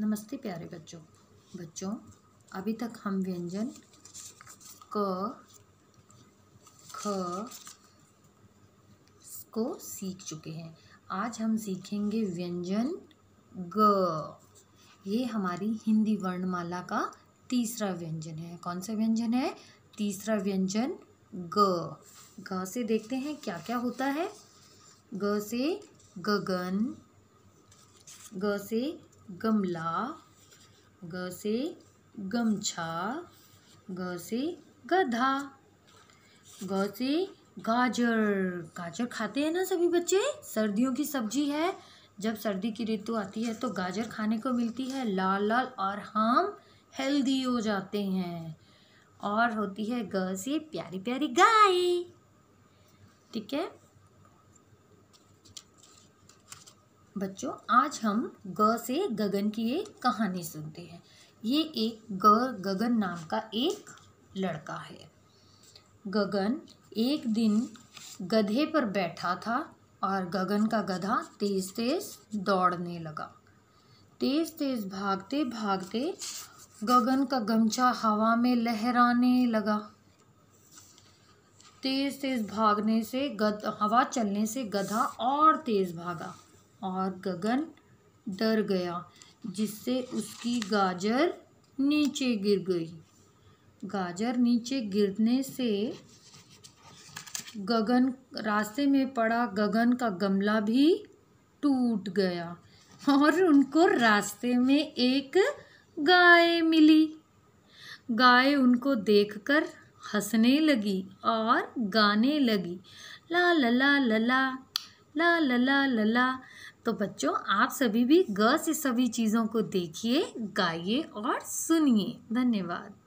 नमस्ते प्यारे बच्चों बच्चों अभी तक हम व्यंजन क ख को सीख चुके हैं आज हम सीखेंगे व्यंजन ग ये हमारी हिंदी वर्णमाला का तीसरा व्यंजन है कौन सा व्यंजन है तीसरा व्यंजन ग ग से देखते हैं क्या क्या होता है ग से गगन ग से गमला ग से गमछा ग से गधा ग से गाजर गाजर खाते हैं ना सभी बच्चे सर्दियों की सब्जी है जब सर्दी की ऋतु आती है तो गाजर खाने को मिलती है लाल लाल और हम हेल्दी हो जाते हैं और होती है ग से प्यारी प्यारी गाय ठीक है बच्चों आज हम ग से गगन की एक कहानी सुनते हैं ये एक ग गगन नाम का एक लड़का है गगन एक दिन गधे पर बैठा था और गगन का गधा तेज़ तेज़ दौड़ने लगा तेज़ तेज़ भागते भागते गगन का गमछा हवा में लहराने लगा तेज़ तेज़ भागने से गध हवा चलने से गधा और तेज़ भागा और गगन डर गया जिससे उसकी गाजर नीचे गिर गई गाजर नीचे गिरने से गगन रास्ते में पड़ा गगन का गमला भी टूट गया और उनको रास्ते में एक गाय मिली गाय उनको देखकर हंसने लगी और गाने लगी ला लला लला ला लला लला तो बच्चों आप सभी भी ग से सभी चीज़ों को देखिए गाइए और सुनिए धन्यवाद